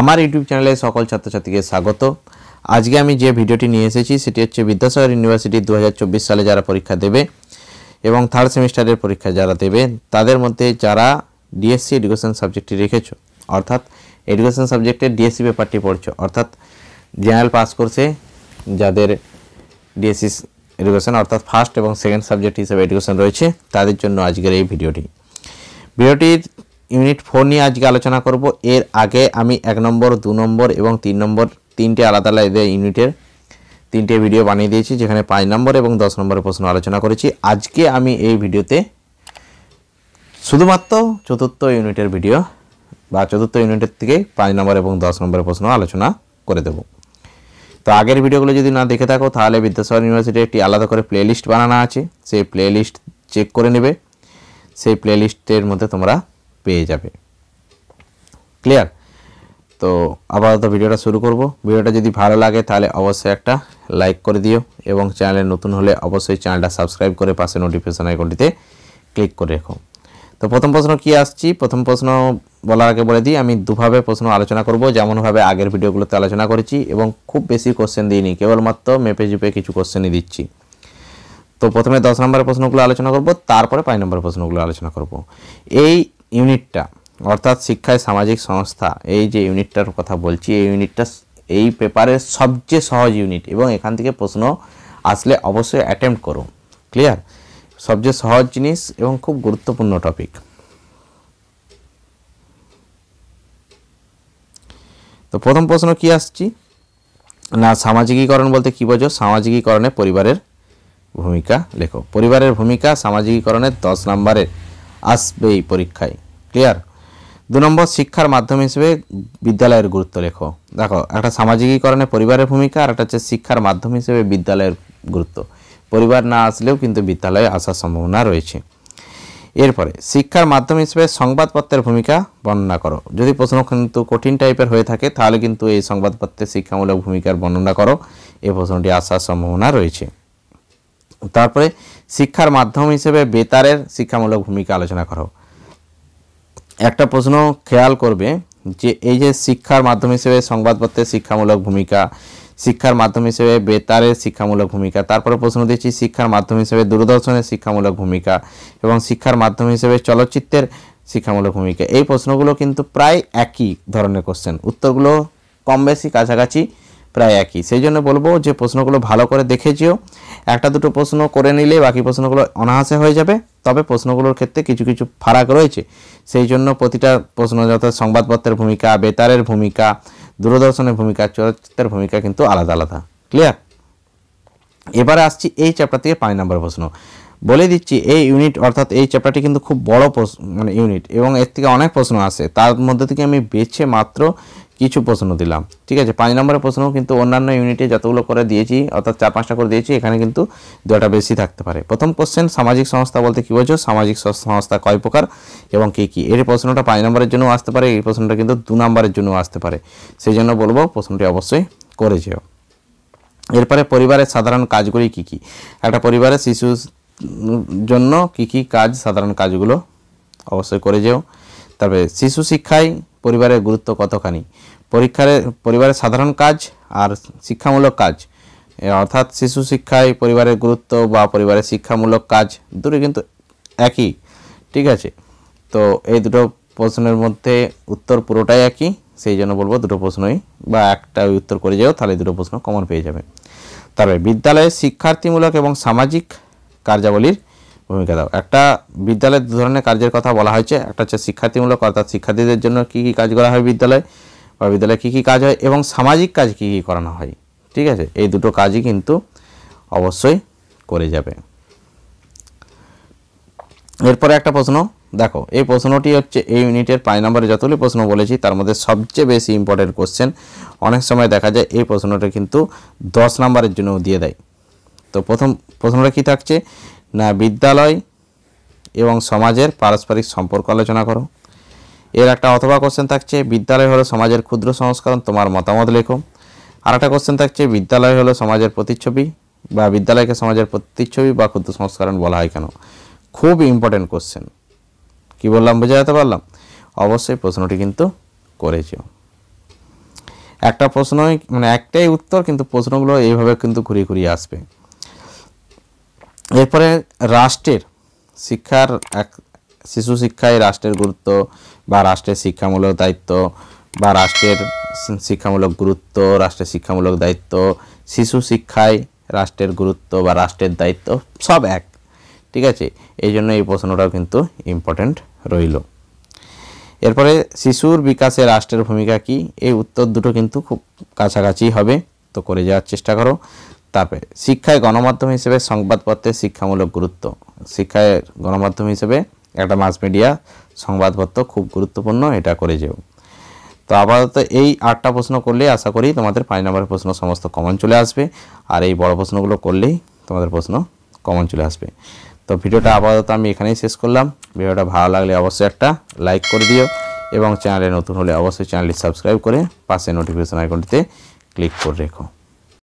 আমার ইউটিউব চ্যানেলে সকল ছাত্রছাত্রীকে স্বাগত আজকে আমি যে ভিডিওটি নিয়ে এসেছি সেটি হচ্ছে বিদ্যাসাগর ইউনিভার্সিটি দু সালে যারা পরীক্ষা দেবে এবং থার্ড সেমিস্টারের পরীক্ষা যারা দেবে তাদের মধ্যে যারা ডিএসসি এডুকেশন সাবজেক্টটি রেখেছো অর্থাৎ এডুকেশান সাবজেক্টে ডিএসসি পেপারটি পড়ছো অর্থাৎ জেনারেল পাস করছে যাদের ডিএসসি এডুকেশন অর্থাৎ ফার্স্ট এবং সেকেন্ড সাবজেক্ট হিসেবে এডুকেশন রয়েছে তাদের জন্য আজকের এই ভিডিওটি ভিডিওটির ইউনিট ফোর নিয়ে আজকে আলোচনা করব এর আগে আমি এক নম্বর দু নম্বর এবং তিন নম্বর তিনটে আলাদা আলাদা ইউনিটের তিনটে ভিডিও বানিয়ে দিয়েছি যেখানে পাঁচ নম্বর এবং দশ নম্বরের প্রশ্ন আলোচনা করেছি আজকে আমি এই ভিডিওতে শুধুমাত্র চতুর্থ ইউনিটের ভিডিও বা চতুর্থ ইউনিটের থেকে পাঁচ নম্বর এবং দশ নম্বরের প্রশ্ন আলোচনা করে দেব তো আগের ভিডিওগুলো যদি না দেখে থাকো তাহলে বিদ্যাসাগর ইউনিভার্সিটি একটি আলাদা করে প্লেলিস্ট বানানো আছে সেই প্লেলিস্ট চেক করে নেবে সেই প্লেলিস্টের মধ্যে তোমরা পেয়ে যাবে ক্লিয়ার তো আপাতত ভিডিওটা শুরু করব ভিডিওটা যদি ভালো লাগে তাহলে অবশ্যই একটা লাইক করে দিও এবং চ্যানেলে নতুন হলে অবশ্যই চ্যানেলটা সাবস্ক্রাইব করে পাশে নোটিফিকেশন আইকনটিতে ক্লিক করে রেখো তো প্রথম প্রশ্ন কি আসছি প্রথম প্রশ্ন বলার আগে বলে দিই আমি দুভাবে প্রশ্ন আলোচনা করব যেমনভাবে আগের ভিডিওগুলোতে আলোচনা করেছি এবং খুব বেশি কোশ্চেন দিইনি কেবলমাত্র মেপে জুপে কিছু কোশ্চেনই দিচ্ছি তো প্রথমে দশ নম্বরের প্রশ্নগুলো আলোচনা করব তারপরে পাঁচ নম্বরের প্রশ্নগুলো আলোচনা করব এই ইউনিটটা অর্থাৎ শিক্ষায় সামাজিক সংস্থা এই যে ইউনিটটার কথা বলছি এই ইউনিটটা এই পেপারের সবচেয়ে সহজ ইউনিট এবং এখান থেকে প্রশ্ন আসলে অবশ্যই অ্যাটেম্প্ট করো ক্লিয়ার সবচেয়ে সহজ জিনিস এবং খুব গুরুত্বপূর্ণ টপিক তো প্রথম প্রশ্ন কি আসছি না সামাজিকীকরণ বলতে কী বোঝো সামাজিকীকরণে পরিবারের ভূমিকা লেখো পরিবারের ভূমিকা সামাজিকীকরণের দশ নম্বরের আসবে এই পরীক্ষায় ক্লিয়ার দু নম্বর শিক্ষার মাধ্যম হিসেবে বিদ্যালয়ের গুরুত্ব লেখো দেখো একটা সামাজিকীকরণে পরিবারের ভূমিকা আর একটা হচ্ছে শিক্ষার মাধ্যম হিসেবে বিদ্যালয়ের গুরুত্ব পরিবার না আসলেও কিন্তু বিদ্যালয়ে আসার সম্ভাবনা রয়েছে এরপরে শিক্ষার মাধ্যম হিসেবে সংবাদপত্রের ভূমিকা বর্ণনা করো যদি প্রশ্ন কিন্তু কঠিন টাইপের হয়ে থাকে তাহলে কিন্তু এই সংবাদপত্রের শিক্ষামূলক ভূমিকার বর্ণনা করো এই প্রশ্নটি আসার সম্ভাবনা রয়েছে তারপরে শিক্ষার মাধ্যম হিসেবে বেতারের শিক্ষামূলক ভূমিকা আলোচনা করো একটা প্রশ্ন খেয়াল করবে যে এই যে শিক্ষার মাধ্যম হিসেবে সংবাদপত্রের শিক্ষামূলক ভূমিকা শিক্ষার মাধ্যম হিসেবে বেতারের শিক্ষামূলক ভূমিকা তারপরে প্রশ্ন দিচ্ছি শিক্ষার মাধ্যম হিসেবে দূরদর্শনের শিক্ষামূলক ভূমিকা এবং শিক্ষার মাধ্যম হিসেবে চলচ্চিত্রের শিক্ষামূলক ভূমিকা এই প্রশ্নগুলো কিন্তু প্রায় একই ধরনের কোশ্চেন উত্তরগুলো কম বেশি কাছাকাছি প্রায় একই সেই জন্য বলবো যে প্রশ্নগুলো ভালো করে দেখেছিও একটা দুটো প্রশ্ন করে নিলে বাকি প্রশ্নগুলো অনাহাসে হয়ে যাবে তবে প্রশ্নগুলোর ক্ষেত্রে কিছু কিছু ফারাক রয়েছে সেই জন্য প্রতিটা প্রশ্ন যথা সংবাদপত্রের ভূমিকা বেতারের ভূমিকা দূরদর্শনের ভূমিকা চলচ্চিত্রের ভূমিকা কিন্তু আলাদা আলাদা ক্লিয়ার এবারে আসছি এই চ্যাপ্টার থেকে পাঁচ নম্বর প্রশ্ন বলে দিচ্ছি এই ইউনিট অর্থাৎ এই চ্যাপ্টারটি কিন্তু খুব বড় মানে ইউনিট এবং এর থেকে অনেক প্রশ্ন আসে তার মধ্যে থেকে আমি বেছে মাত্র কিছু প্রশ্ন দিলাম ঠিক আছে পাঁচ নম্বরের প্রশ্ন কিন্তু অন্যান্য ইউনিটে যতগুলো করে দিয়েছি অর্থাৎ চার পাঁচটা করে দিয়েছি এখানে কিন্তু দুটা বেশি থাকতে পারে প্রথম কোশ্চেন সামাজিক সংস্থা বলতে কী বলছো সামাজিক সংস্থা কয় প্রকার এবং কী কী এর প্রশ্নটা পাঁচ নম্বরের জন্য আসতে পারে এই প্রশ্নটা কিন্তু দু নম্বরের জন্য আসতে পারে সেই জন্য বলবো প্রশ্নটি অবশ্যই করে যেও এরপরে পরিবারের সাধারণ কাজগুলি কী কী একটা পরিবারের শিশুর জন্য কী কী কাজ সাধারণ কাজগুলো অবশ্যই করে যেও তবে শিশু শিক্ষায় পরিবারের গুরুত্ব কতখানি পরীক্ষার পরিবারের সাধারণ কাজ আর শিক্ষামূলক কাজ অর্থাৎ শিশু শিক্ষায় পরিবারের গুরুত্ব বা পরিবারের শিক্ষামূলক কাজ দুটো কিন্তু একই ঠিক আছে তো এই দুটো প্রশ্নের মধ্যে উত্তর পুরোটাই একই সেই জন্য বলবো দুটো প্রশ্নই বা একটা উত্তর করে যাও তাহলে দুটো প্রশ্ন কমন পেয়ে যাবে তবে বিদ্যালয়ে শিক্ষার্থীমূলক এবং সামাজিক কার্যাবলীর ভূমিকা দাও একটা বিদ্যালয়ে দু ধরনের কাজের কথা বলা হয়েছে একটা হচ্ছে শিক্ষার্থীমূলক অর্থাৎ শিক্ষার্থীদের জন্য কী কী কাজ করা হয় বিদ্যালয় বা বিদ্যালয়ে কী কী কাজ হয় এবং সামাজিক কাজ কী কী করানো হয় ঠিক আছে এই দুটো কাজই কিন্তু অবশ্যই করে যাবে এরপরে একটা প্রশ্ন দেখো এই প্রশ্নটি হচ্ছে এই ইউনিটের পাঁচ নম্বরে যতগুলি প্রশ্ন বলেছি তার মধ্যে সবচেয়ে বেশি ইম্পর্টেন্ট কোশ্চেন অনেক সময় দেখা যায় এই প্রশ্নটা কিন্তু দশ নম্বরের জন্য দিয়ে দেয় তো প্রথম প্রশ্নটা কী থাকছে না বিদ্যালয় এবং সমাজের পারস্পরিক সম্পর্ক আলোচনা করো এর একটা অথবা কোশ্চেন থাকছে বিদ্যালয় হলো সমাজের ক্ষুদ্র সংস্করণ তোমার মতামত লেখো আর একটা কোশ্চেন থাকছে বিদ্যালয় হলো সমাজের প্রতিচ্ছবি বা বিদ্যালয়কে সমাজের প্রতিচ্ছবি বা ক্ষুদ্র সংস্করণ বলা হয় কেন খুব ইম্পর্টেন্ট কোশ্চেন কি বললাম বোঝা যেতে পারলাম অবশ্যই প্রশ্নটি কিন্তু করেছো একটা প্রশ্নই মানে একটাই উত্তর কিন্তু প্রশ্নগুলো এইভাবে কিন্তু ঘুরিয়ে ঘুরিয়ে আসবে এরপরে রাষ্ট্রের শিক্ষার এক শিশু শিক্ষায় রাষ্ট্রের গুরুত্ব বা রাষ্ট্রের শিক্ষামূলক দায়িত্ব বা রাষ্ট্রের শিক্ষামূলক গুরুত্ব রাষ্ট্রের শিক্ষামূলক দায়িত্ব শিশু শিক্ষায় রাষ্ট্রের গুরুত্ব বা রাষ্ট্রের দায়িত্ব সব এক ঠিক আছে এই জন্য এই প্রশ্নটাও কিন্তু ইম্পর্ট্যান্ট রইল এরপরে শিশুর বিকাশে রাষ্ট্রের ভূমিকা কি এই উত্তর দুটো কিন্তু খুব কাছাকাছি হবে তো করে যাওয়ার চেষ্টা করো তাপে শিক্ষায় গণমাধ্যম হিসেবে সংবাদপত্রের শিক্ষামূলক গুরুত্ব শিক্ষায় গণমাধ্যম হিসেবে একটা মাস মিডিয়া সংবাদপত্র খুব গুরুত্বপূর্ণ এটা করে যেও তো আপাতত এই আটটা প্রশ্ন করলে আশা করি তোমাদের পাঁচ নম্বরের প্রশ্ন সমস্ত কমন চলে আসবে আর এই বড় প্রশ্নগুলো করলেই তোমাদের প্রশ্ন কমন চলে আসবে তো ভিডিওটা আপাতত আমি এখানেই শেষ করলাম ভিডিওটা ভালো লাগলে অবশ্যই একটা লাইক করে দিও এবং চ্যানেলে নতুন হলে অবশ্যই চ্যানেলটি সাবস্ক্রাইব করে পাশে নোটিফিকেশন আইকনটিতে ক্লিক করে রেখো